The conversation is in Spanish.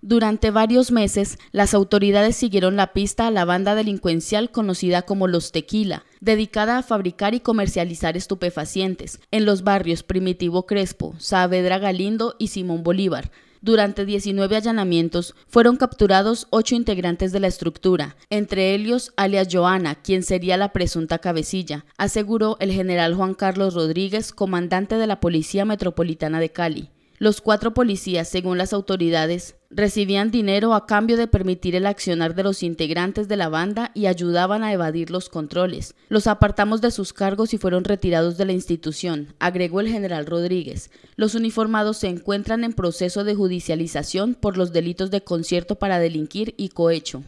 Durante varios meses, las autoridades siguieron la pista a la banda delincuencial conocida como Los Tequila, dedicada a fabricar y comercializar estupefacientes, en los barrios Primitivo Crespo, Saavedra Galindo y Simón Bolívar. Durante 19 allanamientos fueron capturados ocho integrantes de la estructura, entre ellos alias Joana, quien sería la presunta cabecilla, aseguró el general Juan Carlos Rodríguez, comandante de la Policía Metropolitana de Cali. Los cuatro policías, según las autoridades, recibían dinero a cambio de permitir el accionar de los integrantes de la banda y ayudaban a evadir los controles. Los apartamos de sus cargos y fueron retirados de la institución, agregó el general Rodríguez. Los uniformados se encuentran en proceso de judicialización por los delitos de concierto para delinquir y cohecho.